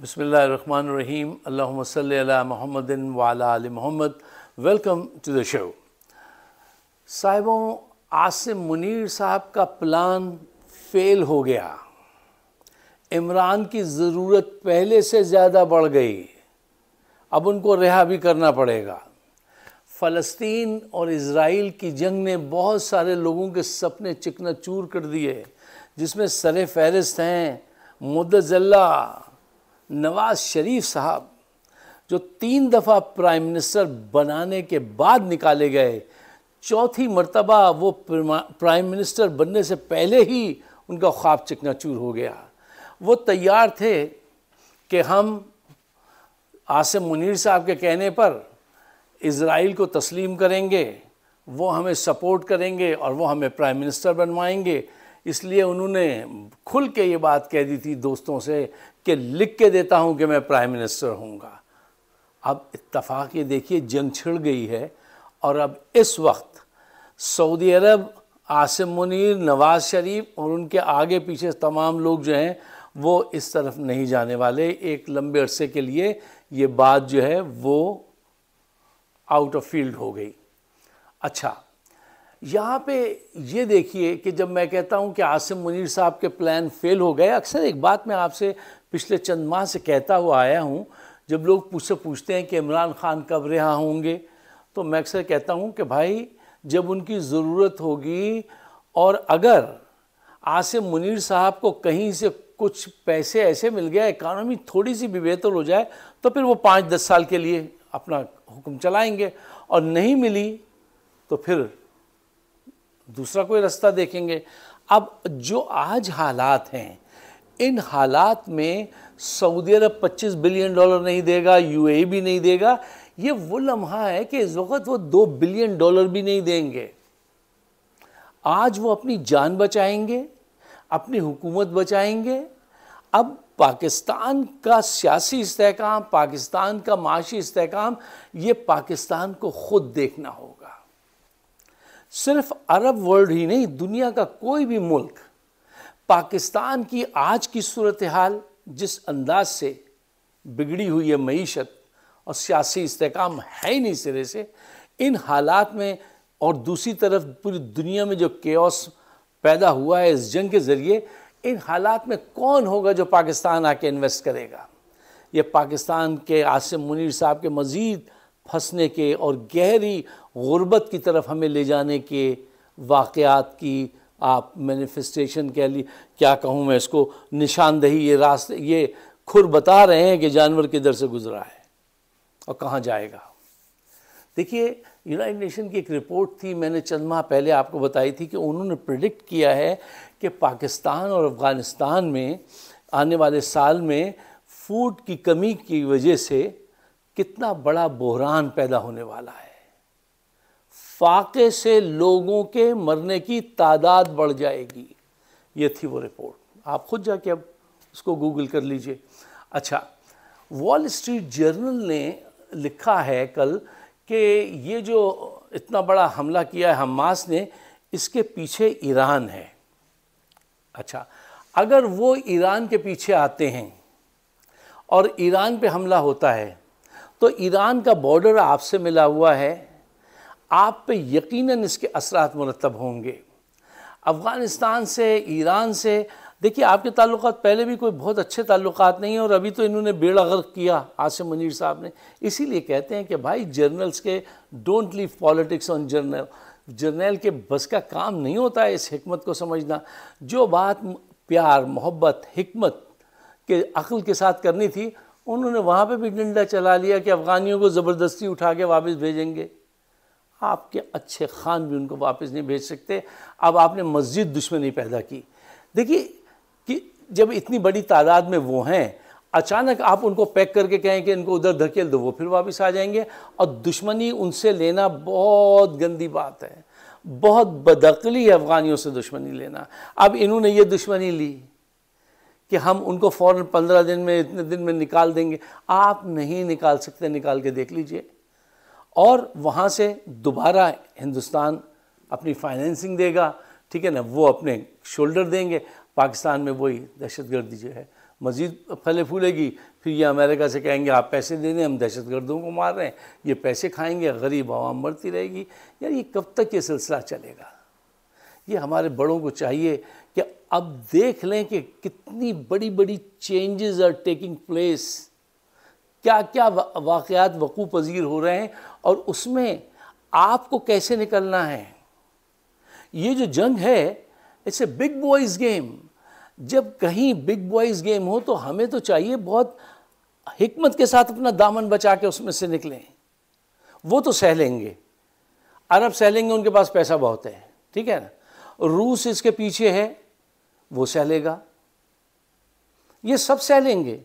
बसमीम Allahumma महमदिन वाल Muhammadin welcome to the show साहिबों आसिम मुनीर साहब का प्लान फेल हो गया इमरान की ज़रूरत पहले से ज़्यादा बढ़ गई अब उनको रिहा भी करना पड़ेगा फ़लस्तीन और इसराइल की जंग ने बहुत सारे लोगों के सपने चिकना चूर कर दिए जिसमें सर फहरिस्त हैं मुदजल्ला नवाज शरीफ साहब जो तीन दफ़ा प्राइम मिनिस्टर बनाने के बाद निकाले गए चौथी मरतबा वो प्राइम मिनिस्टर बनने से पहले ही उनका ख्वाब चकनाचूर हो गया वो तैयार थे कि हम आसिम मुनीर साहब के कहने पर इसराइल को तस्लीम करेंगे वो हमें सपोर्ट करेंगे और वो हमें प्राइम मिनिस्टर बनवाएंगे इसलिए उन्होंने खुल के ये बात कह दी थी दोस्तों से कि लिख के देता हूँ कि मैं प्राइम मिनिस्टर होऊंगा अब इतफाक़ ये देखिए जंग छिड़ गई है और अब इस वक्त सऊदी अरब आसिम मुनीर नवाज़ शरीफ और उनके आगे पीछे तमाम लोग जो हैं वो इस तरफ नहीं जाने वाले एक लंबे अरसे के लिए ये बात जो है वो आउट ऑफ फील्ड हो गई अच्छा यहाँ पे ये देखिए कि जब मैं कहता हूँ कि आसिम मुनीर साहब के प्लान फेल हो गए अक्सर एक बात मैं आपसे पिछले चंद माह से कहता हुआ आया हूँ जब लोग मुझसे पूछते हैं कि इमरान खान कब रिहा होंगे तो मैं अक्सर कहता हूँ कि भाई जब उनकी ज़रूरत होगी और अगर आसिम मुनीर साहब को कहीं से कुछ पैसे ऐसे मिल गया इकानमी थोड़ी सी भी बेहतर हो जाए तो फिर वो पाँच दस साल के लिए अपना हुक्म चलाएंगे और नहीं मिली तो फिर दूसरा कोई रास्ता देखेंगे अब जो आज हालात हैं इन हालात में सऊदी अरब 25 बिलियन डॉलर नहीं देगा यूएई भी नहीं देगा ये वो लम्हा है कि इस वक्त वो दो बिलियन डॉलर भी नहीं देंगे आज वो अपनी जान बचाएंगे अपनी हुकूमत बचाएंगे अब पाकिस्तान का सियासी इसकाम पाकिस्तान का माशी इसकाम ये पाकिस्तान को ख़ुद देखना होगा सिर्फ अरब वर्ल्ड ही नहीं दुनिया का कोई भी मुल्क पाकिस्तान की आज की सूरत हाल जिस अंदाज से बिगड़ी हुई है मीशत और सियासी इसकाम है ही नहीं सिरे से इन हालात में और दूसरी तरफ पूरी दुनिया में जो केस पैदा हुआ है इस जंग के ज़रिए इन हालात में कौन होगा जो पाकिस्तान आके इन्वेस्ट करेगा ये पाकिस्तान के आसिम मुनीर साहब के मज़ीद फंसने के और गहरी गुर्बत की तरफ हमें ले जाने के वाक़ात की आप मैनिफेस्टेशन कह ली क्या कहूँ मैं इसको निशानदेही ये रास्ते ये खुर बता रहे हैं कि जानवर किधर से गुजरा है और कहाँ जाएगा देखिए यूनाइटेड नेशन की एक रिपोर्ट थी मैंने चंद माह पहले आपको बताई थी कि उन्होंने प्रिडिक्ट किया है कि पाकिस्तान और अफ़गानिस्तान में आने वाले साल में फूड की कमी की वजह से कितना बड़ा बहरान पैदा होने वाला है फाके से लोगों के मरने की तादाद बढ़ जाएगी ये थी वो रिपोर्ट आप खुद जाके अब उसको गूगल कर लीजिए अच्छा वॉल स्ट्रीट जर्नल ने लिखा है कल कि ये जो इतना बड़ा हमला किया है हमास ने इसके पीछे ईरान है अच्छा अगर वो ईरान के पीछे आते हैं और ईरान पे हमला होता है तो ईरान का बॉर्डर आपसे मिला हुआ है आप पे यकीनन इसके असरात मुरतब होंगे अफ़गानिस्तान से ईरान से देखिए आपके ताल्लुक पहले भी कोई बहुत अच्छे ताल्लुक नहीं हैं और अभी तो इन्होंने बेड़ा गर्क किया आसिम मनीर साहब ने इसीलिए कहते हैं कि भाई जर्नल्स के don't leave politics on journal journal के बस का काम नहीं होता है इस हमत को समझना जो बात प्यार मोहब्बत हमत के अक्ल के साथ करनी थी उन्होंने वहाँ पे भी डंडा चला लिया कि अफ़गानियों को ज़बरदस्ती उठा के वापस भेजेंगे आपके अच्छे खान भी उनको वापस नहीं भेज सकते अब आपने मस्जिद दुश्मनी पैदा की देखिए कि जब इतनी बड़ी तादाद में वो हैं अचानक आप उनको पैक करके कहें कि इनको उधर धकेल दो वो फिर वापस आ जाएंगे और दुश्मनी उनसे लेना बहुत गंदी बात है बहुत बदकली है अफ़गानियों से दुश्मनी लेना अब इन्होंने ये दुश्मनी ली कि हम उनको फ़ौर पंद्रह दिन में इतने दिन में निकाल देंगे आप नहीं निकाल सकते निकाल के देख लीजिए और वहाँ से दोबारा हिंदुस्तान अपनी फाइनेंसिंग देगा ठीक है ना वो अपने शोल्डर देंगे पाकिस्तान में वही दहशत गर्दी जो है मज़ीद फले फूलेगी फिर ये अमेरिका से कहेंगे आप पैसे दे दें हम दहशत गर्दों को मार रहे हैं ये पैसे खाएंगे गरीब आवाम मरती रहेगी यार ये कब तक ये सिलसिला चलेगा ये हमारे बड़ों को चाहिए कि अब देख लें कि कितनी बड़ी बड़ी चेंजेस आर टेकिंग प्लेस क्या क्या वाकयात वक़ू पज़ीर हो रहे हैं और उसमें आपको कैसे निकलना है ये जो जंग है it's a big boys game जब कहीं बिग बॉयज़ गेम हो तो हमें तो चाहिए बहुत हिकमत के साथ अपना दामन बचा के उसमें से निकलें वो तो सह लेंगे अरब सह लेंगे उनके पास पैसा बहुत है ठीक है ना रूस इसके पीछे है वो सह लेगा ये सब सह लेंगे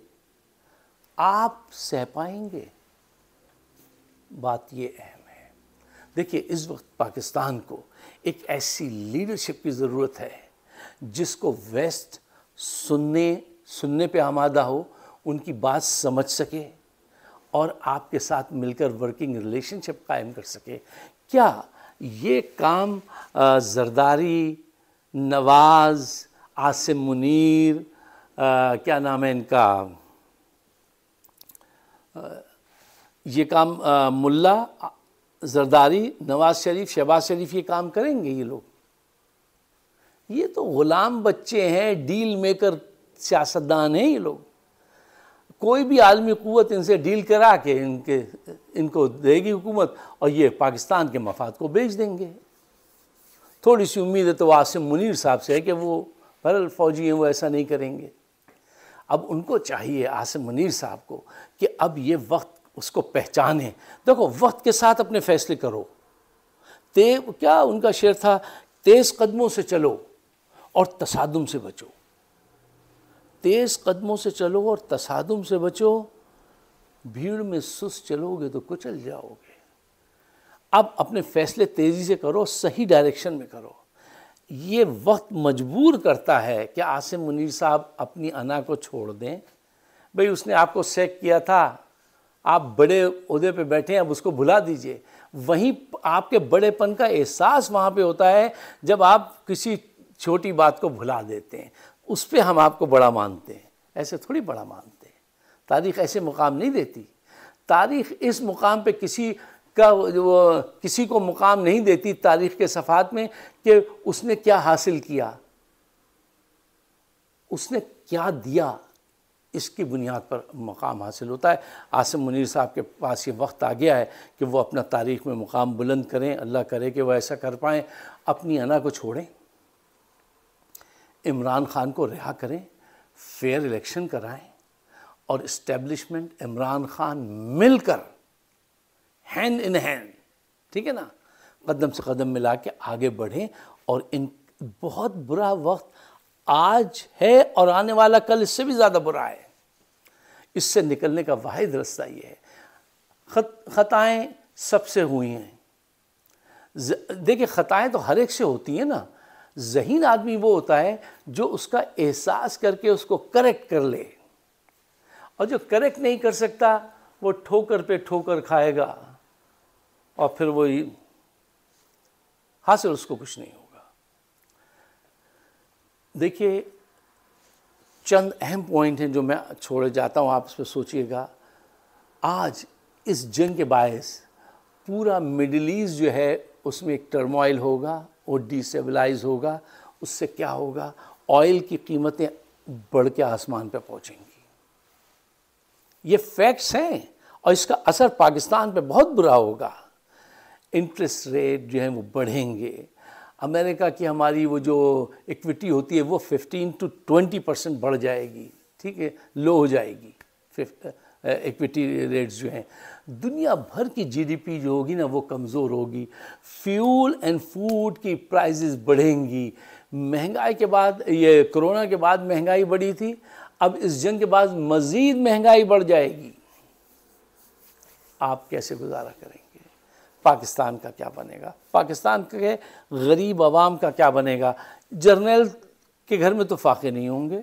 आप सह पाएंगे बात ये अहम है देखिए इस वक्त पाकिस्तान को एक ऐसी लीडरशिप की ज़रूरत है जिसको वेस्ट सुनने सुनने पे आमादा हो उनकी बात समझ सके और आपके साथ मिलकर वर्किंग रिलेशनशिप कायम कर सके क्या ये काम जरदारी नवाज़ आसिम मुनीर आ, क्या नाम है इनका ये काम मुल्ला जरदारी नवाज शरीफ शहबाज शरीफ ये काम करेंगे ये लोग ये तो ग़ुलाम बच्चे हैं डील मेकर सियासतदान हैं ये लोग कोई भी आलमी क़वत इनसे डील करा के इनके इनको देगी हुकूमत और ये पाकिस्तान के मफाद को बेच देंगे थोड़ी सी उम्मीद है तो आसिम मुनीर साहब से है कि वो बहरल फ़ौजी हैं वो ऐसा नहीं करेंगे अब उनको चाहिए आसिम मुनीर साहब को कि अब ये वक्त उसको पहचाने देखो वक्त के साथ अपने फैसले करो ते क्या उनका शेर था तेज़ कदमों से चलो और तसादम से बचो तेज़ कदमों से चलो और तसादम से बचो भीड़ में सुस चलोगे तो कुचल जाओगे अब अपने फैसले तेज़ी से करो सही डायरेक्शन में करो ये वक्त मजबूर करता है कि आसिम मुनीर साहब अपनी अना को छोड़ दें भाई उसने आपको सेक किया था आप बड़े उहदे पे बैठे हैं अब उसको भुला दीजिए वहीं आपके बड़ेपन का एहसास वहाँ पे होता है जब आप किसी छोटी बात को भुला देते हैं उस पर हम आपको बड़ा मानते हैं ऐसे थोड़ी बड़ा मानते हैं तारीख ऐसे मुकाम नहीं देती तारीख इस मुकाम पे किसी का वो किसी को मुकाम नहीं देती तारीख़ के सफ़ात में कि उसने क्या हासिल किया उसने क्या दिया इसकी बुनियाद पर मकाम हासिल होता है आसिम मुनीर साहब के पास ये वक्त आ गया है कि वो अपना तारीख़ में मुकाम बुलंद करें अल्लाह करे कि वह ऐसा कर पाएँ अपनी अना को छोड़ें इमरान ख़ान को रिहा करें फेयर इलेक्शन कराएं और इस्टेब्लिशमेंट इमरान ख़ान मिलकर हैंड इन हैंड ठीक है ना कदम से कदम मिला के आगे बढ़ें और इन बहुत बुरा वक्त आज है और आने वाला कल इससे भी ज़्यादा बुरा है इससे निकलने का वाहिद रास्ता ये है खत खताएँ सबसे हुई हैं देखिए ख़ताएँ तो हर एक से होती हैं ना जहीन आदमी वो होता है जो उसका एहसास करके उसको करेक्ट कर ले और जो करेक्ट नहीं कर सकता वो ठोकर पे ठोकर खाएगा और फिर वही हासिल उसको कुछ नहीं होगा देखिए चंद अहम पॉइंट हैं जो मैं छोड़े जाता हूँ आप इस पर सोचिएगा आज इस जंग के बायस पूरा मिडिल ईस्ट जो है उसमें एक टर्मोइल होगा वो डिसेबलाइज होगा उससे क्या होगा ऑयल की कीमतें बढ़ के आसमान पर पहुंचेंगी ये फैक्ट्स हैं और इसका असर पाकिस्तान पे बहुत बुरा होगा इंटरेस्ट रेट जो है वो बढ़ेंगे अमेरिका की हमारी वो जो इक्विटी होती है वो 15 टू 20 परसेंट बढ़ जाएगी ठीक है लो हो जाएगी इक्विटी रेट्स जो हैं दुनिया भर की जीडीपी जो होगी ना वो कमज़ोर होगी फ्यूल एंड फूड की प्राइसेस बढ़ेंगी महंगाई के बाद ये कोरोना के बाद महंगाई बढ़ी थी अब इस जंग के बाद मज़ीद महंगाई बढ़ जाएगी आप कैसे गुजारा करेंगे पाकिस्तान का क्या बनेगा पाकिस्तान के गरीब आवाम का क्या बनेगा जर्नल के घर में तो फाके नहीं होंगे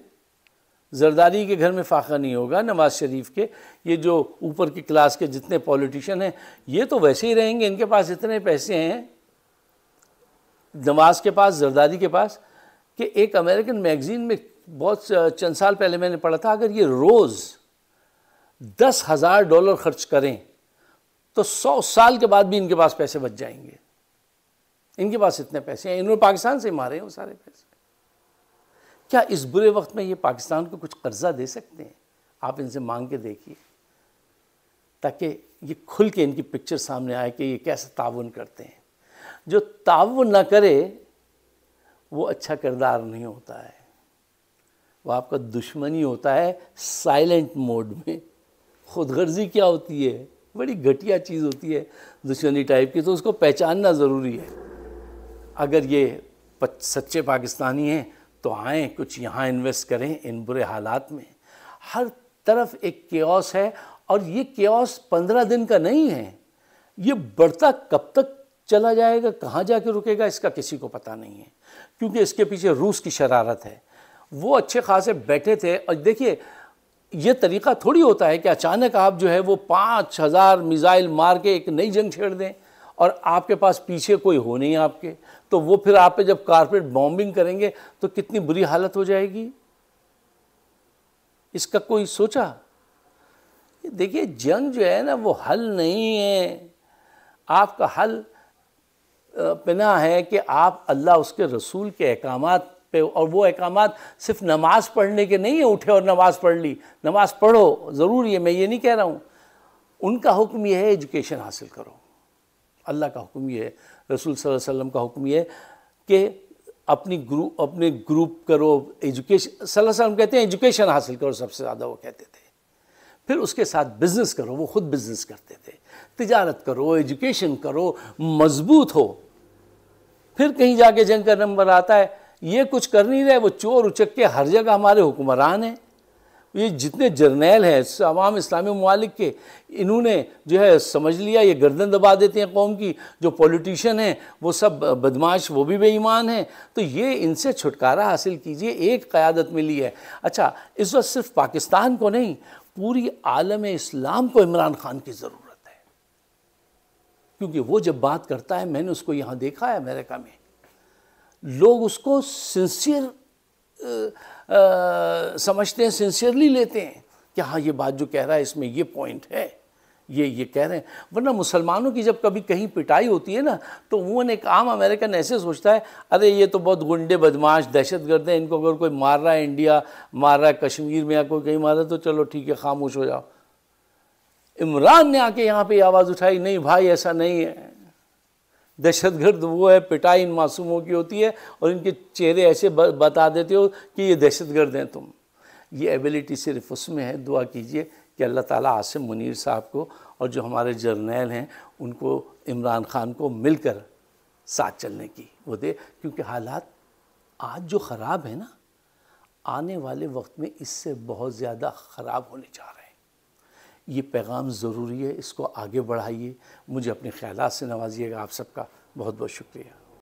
जरदारी के घर में फाका नहीं होगा नवाज़ शरीफ के ये जो ऊपर की क्लास के जितने पॉलिटिशियन हैं ये तो वैसे ही रहेंगे इनके पास इतने पैसे हैं नवाज के पास जरदारी के पास कि एक अमेरिकन मैगज़ीन में बहुत चंद साल पहले मैंने पढ़ा था अगर ये रोज़ दस हज़ार डॉलर खर्च करें तो सौ साल के बाद भी इनके पास पैसे बच जाएंगे इनके पास इतने पैसे हैं इन्होंने पाकिस्तान से मारे हैं वो सारे पैसे क्या इस बुरे वक्त में ये पाकिस्तान को कुछ कर्जा दे सकते हैं आप इनसे मांग के देखिए ताकि ये खुल के इनकी पिक्चर सामने आए कि ये कैसे ताउन करते हैं जो ताउन ना करे वो अच्छा किरदार नहीं होता है वह आपका दुश्मनी होता है साइलेंट मोड में खुदगर्जी क्या होती है बड़ी घटिया चीज़ होती है दुश्मनी टाइप की तो उसको पहचानना ज़रूरी है अगर ये सच्चे पाकिस्तानी हैं तो आएँ कुछ यहाँ इन्वेस्ट करें इन बुरे हालात में हर तरफ एक केस है और ये केस पंद्रह दिन का नहीं है ये बढ़ता कब तक चला जाएगा कहाँ जाके रुकेगा इसका किसी को पता नहीं है क्योंकि इसके पीछे रूस की शरारत है वो अच्छे खासे बैठे थे और देखिए ये तरीका थोड़ी होता है कि अचानक आप जो है वो पाँच हज़ार मिज़ाइल मार के एक नई जंग छेड़ दें और आपके पास पीछे कोई हो नहीं आपके तो वो फिर आप पे जब कारपेट बॉम्बिंग करेंगे तो कितनी बुरी हालत हो जाएगी इसका कोई सोचा देखिए जंग जो है ना वो हल नहीं है आपका हल पिना है कि आप अल्लाह उसके रसूल के अहकाम पे और वो अहकाम सिर्फ नमाज पढ़ने के नहीं है उठे और नमाज पढ़ ली नमाज पढ़ो ज़रूर ये मैं ये नहीं कह रहा हूँ उनका हुक्म यह है एजुकेशन हासिल करो अल्लाह का हुक्म यह है रसूल वसल्लम का हुक्म यह है कि अपनी ग्रुप अपने ग्रुप करो एजुकेशन वसल्लम कहते हैं एजुकेशन हासिल करो सबसे ज़्यादा वो कहते थे फिर उसके साथ बिज़नेस करो वो ख़ुद बिज़नेस करते थे तिजारत करो एजुकेशन करो मजबूत हो फिर कहीं जाके जंग का नंबर आता है ये कुछ कर नहीं रहे वो चोर उचक के हर जगह हमारे हुक्मरान हैं ये जितने जर्नैल हैं तमाम इस्लामी ममालिक के इन्होंने जो है समझ लिया ये गर्दन दबा देते हैं कौम की जो पॉलिटिशियन हैं वो सब बदमाश वो भी बेईमान हैं तो ये इनसे छुटकारा हासिल कीजिए एक क़्यादत मिली है अच्छा इस वक्त सिर्फ पाकिस्तान को नहीं पूरी आलम इस्लाम को इमरान खान की ज़रूरत है क्योंकि वो जब बात करता है मैंने उसको यहाँ देखा है अमेरिका में लोग उसको सिंसियर समझते हैं सिंसियरली लेते हैं कि हाँ ये बात जो कह रहा है इसमें ये पॉइंट है ये ये कह रहे हैं वरना मुसलमानों की जब कभी कहीं पिटाई होती है ना तो वून एक आम अमेरिकन ऐसे सोचता है अरे ये तो बहुत गुंडे बदमाश दहशत गर्द हैं इनको अगर कोई मार रहा है इंडिया मार रहा है कश्मीर में या कोई कहीं मार रहा है तो चलो ठीक है खामोश हो जाओ इमरान ने आके यहाँ पे आवाज़ उठाई नहीं भाई ऐसा नहीं है दहशत तो गर्द वो है पिटाई इन मासूमों की होती है और इनके चेहरे ऐसे बता देते हो कि ये दहशतगर्द हैं तुम ये एबिलिटी सिर्फ उसमें है दुआ कीजिए कि अल्लाह ताला आसिम मुनीर साहब को और जो हमारे जर्नैल हैं उनको इमरान ख़ान को मिलकर साथ चलने की वो दे क्योंकि हालात आज जो ख़राब है ना आने वाले वक्त में इससे बहुत ज़्यादा ख़राब होने जा रहे हैं ये पैगाम ज़रूरी है इसको आगे बढ़ाइए मुझे अपने ख्याल से नवाजिएगा आप सबका बहुत बहुत शुक्रिया